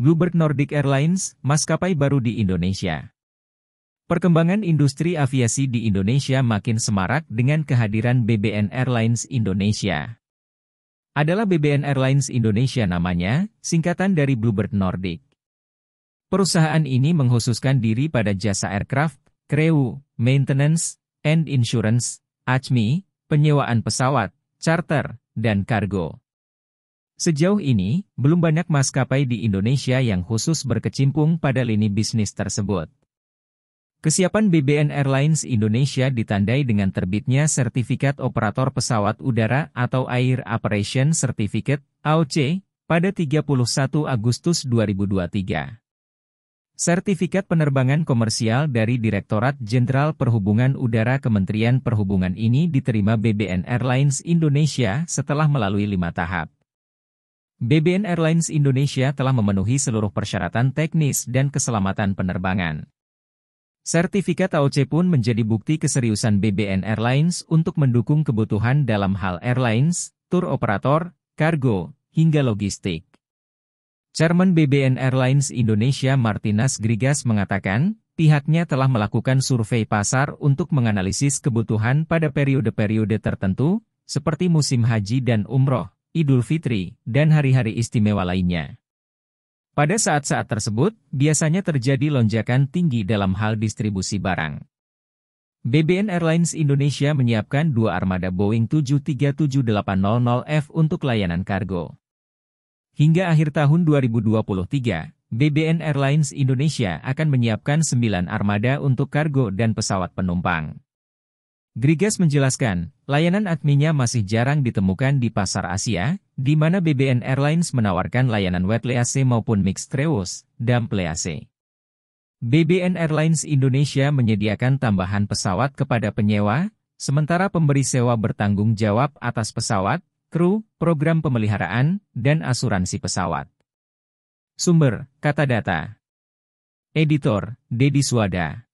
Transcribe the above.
Bluebird Nordic Airlines, maskapai baru di Indonesia. Perkembangan industri aviasi di Indonesia makin semarak dengan kehadiran BBN Airlines Indonesia. Adalah BBN Airlines Indonesia namanya, singkatan dari Bluebird Nordic. Perusahaan ini menghususkan diri pada jasa aircraft, crew, maintenance, and insurance, ACMI, penyewaan pesawat, charter, dan kargo. Sejauh ini, belum banyak maskapai di Indonesia yang khusus berkecimpung pada lini bisnis tersebut. Kesiapan BBN Airlines Indonesia ditandai dengan terbitnya Sertifikat Operator Pesawat Udara atau Air Operation Certificate AOC pada 31 Agustus 2023. Sertifikat penerbangan komersial dari Direktorat Jenderal Perhubungan Udara Kementerian Perhubungan ini diterima BBN Airlines Indonesia setelah melalui lima tahap. BBN Airlines Indonesia telah memenuhi seluruh persyaratan teknis dan keselamatan penerbangan. Sertifikat AOC pun menjadi bukti keseriusan BBN Airlines untuk mendukung kebutuhan dalam hal airlines, tur operator, kargo, hingga logistik. Chairman BBN Airlines Indonesia Martinas Grigas mengatakan, pihaknya telah melakukan survei pasar untuk menganalisis kebutuhan pada periode-periode tertentu, seperti musim haji dan umroh Idul Fitri, dan hari-hari istimewa lainnya. Pada saat-saat tersebut, biasanya terjadi lonjakan tinggi dalam hal distribusi barang. BBN Airlines Indonesia menyiapkan dua armada Boeing 737-800F untuk layanan kargo. Hingga akhir tahun 2023, BBN Airlines Indonesia akan menyiapkan 9 armada untuk kargo dan pesawat penumpang. Grigas menjelaskan, layanan adminnya masih jarang ditemukan di pasar Asia, di mana BBN Airlines menawarkan layanan lease maupun Mixed dan lease. BBN Airlines Indonesia menyediakan tambahan pesawat kepada penyewa, sementara pemberi sewa bertanggung jawab atas pesawat, kru, program pemeliharaan, dan asuransi pesawat. Sumber, kata data. Editor, Dedi Suada.